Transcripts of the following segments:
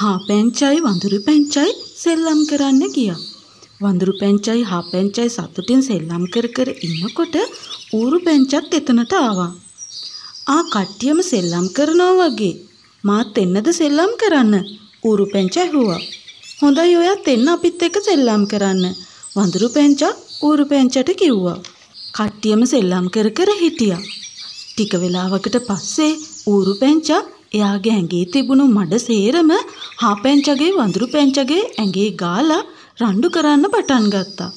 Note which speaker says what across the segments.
Speaker 1: හා පැංචයි වඳුරු පැංචයි සෙල්ලම් කරන්න ගියා. වඳුරු පැංචයි හා පැංචයි සතුටින් සෙල්ලම් කර කර ඉන්නකොට ඌරු පැංචත් එතනට ආවා. ආ කට්ටියම සෙල්ලම් කරනවා වගේ. මාත් එන්නද සෙල්ලම් කරන්න? ඌරු පැංචා ඇහුවා. හොඳයි ඔයත් එන්න අපිත් එක්ක සෙල්ලම් කරන්න. වඳුරු පැංචා ඌරු පැංචට කිව්වා. කට්ටියම සෙල්ලම් කර කර හිටියා. ටික වෙලාවකට පස්සේ ඌරු පැංචා එයාගේ ඇඟේ තිබුණු මඩ සේරම හාපැංචගේ වඳුරු පැංචගේ ඇඟේ ගාලා රණ්ඩු කරන්න පටන් ගත්තා.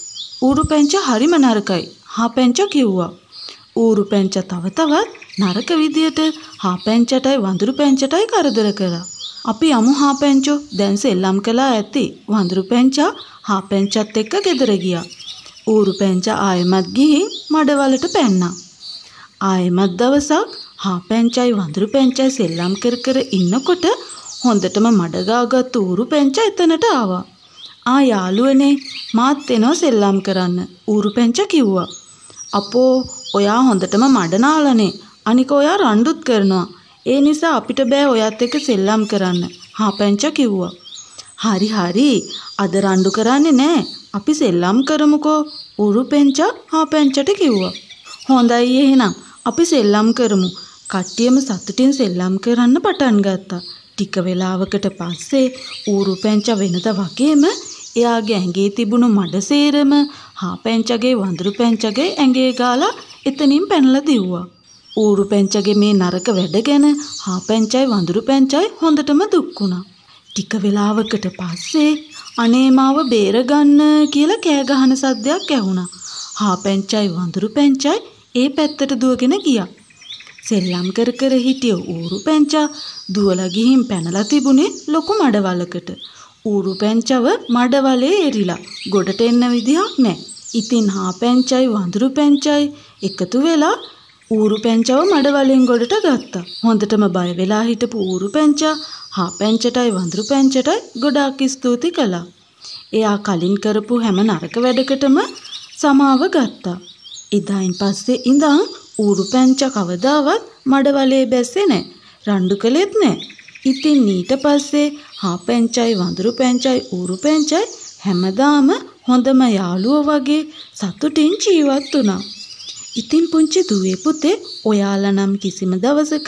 Speaker 1: ඌරු පැංච හරිම නරකයි. හාපැංච කිව්වා. ඌරු පැංච තව තවත් නරක විදියට හාපැංචටයි වඳුරු පැංචටයි කරදර කළා. අපි යමු හාපැංචෝ දැන් සෙල්ලම් කළා ඇති. වඳුරු පැංචා හාපැංචත් එක්ක ගෙදර ගියා. ඌරු පැංචා ආයෙමත් ගිහින් මඩවලට පැන්නා. ආයෙමත් දවසක් හාපැංචයි වඳුරු පැංචයි සෙල්ලම් කර කර ඉන්නකොට හොඳටම මඩගාගත් ඌරු පැංචා එතනට ආවා. ආ යාළුවනේ මාත් එනවා සෙල්ලම් කරන්න. ඌරු පැංචා කිව්වා. අපෝ ඔයා හොඳටම මඩ නාලනේ. අනික ඔයා රණ්ඩුත් කරනවා. ඒ නිසා අපිට බෑ ඔයත් එක්ක සෙල්ලම් කරන්න. හාපැංචා කිව්වා. හරි හරි අද රණ්ඩු කරන්නේ නෑ. අපි සෙල්ලම් කරමුකෝ. ඌරු පැංචා හාපැංචට කිව්වා. හොඳයි එහෙනම් අපි සෙල්ලම් කරමු. කට්ටියම සතුටින් සෙල්ලම් කරන්න පටන් ගත්තා. ටික වෙලාවකට පස්සේ ඌරු පැංචා වෙනද වගේම එයාගේ ඇඟේ තිබුණු මඩ සේරම හා පැංචගේ වඳුරු පැංචගේ ඇඟේ ගාලා එතනින් පැනලා දිව්වා. ඌරු පැංචගේ මේ නරක වැඩ ගැන හා පැංචයි වඳුරු පැංචයි හොඳටම දුක් වුණා. ටික වෙලාවකට පස්සේ අනේ මාව බේරගන්න කියලා කෑ ගහන සද්දයක් ඇහුණා. හා පැංචයි වඳුරු පැංචයි ඒ පැත්තට දුවගෙන ගියා. සෙල්ලම් කර කර හිටිය ඌරු පැංචා දුවලා ගිහින් පැනලා තිබුණේ ලොකු මඩවලකට. ඌරු පැංචව මඩවලේ එරිලා ගොඩට එන්න විදිහක් නැහැ. ඉතින් හා පැංචයි වඳුරු පැංචයි එකතු වෙලා ඌරු පැංචව මඩවලින් ගොඩට ගත්තා. හොඳටම බය වෙලා හිටපු ඌරු පැංචා හා පැංචටයි වඳුරු පැංචටයි ගොඩාක් ස්තුති කළා. එයා කලින් කරපු හැම නරක වැඩකටම සමාව ගත්තා. එදායින් පස්සේ ඉඳන් ඌරු පැංචා කවදාවත් මඩවලේ බැස්සේ නෑ. රණ්ඩු කළෙත් නෑ. ඉතින් ඊට පස්සේ හා පැංචයි වඳුරු පැංචයි ඌරු පැංචයි හැමදාම හොඳම යාළුවෝ වගේ සතුටින් ජීවත් වුණා. ඉතින් පුංචි දුවේ පුතේ ඔයාලා නම් කිසිම දවසක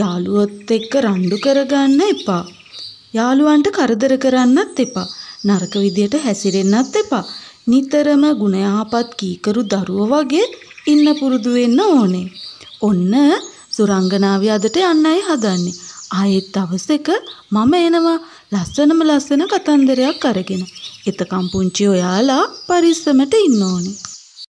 Speaker 1: යාළුවොත් එක්ක රණ්ඩු කරගන්න එපා. යාළුවන්ට කරදර කරන්නත් එපා. නරක විදියට හැසිරෙන්නත් එපා. නිතරම ගුණයාපත් කීකරු දරුවෝ වගේ ඉන්න පුරුදු වෙන්න ඕනේ. ඔන්න සුරංගනාවිය අදට යන්නයි හදන්නේ. ආයෙත් දවසක මම එනවා ලස්සනම ලස්සන කතන්දරයක් අරගෙන. එතකම් පුංචි ඔයාලා පරිස්සමට ඉන්න ඕනේ.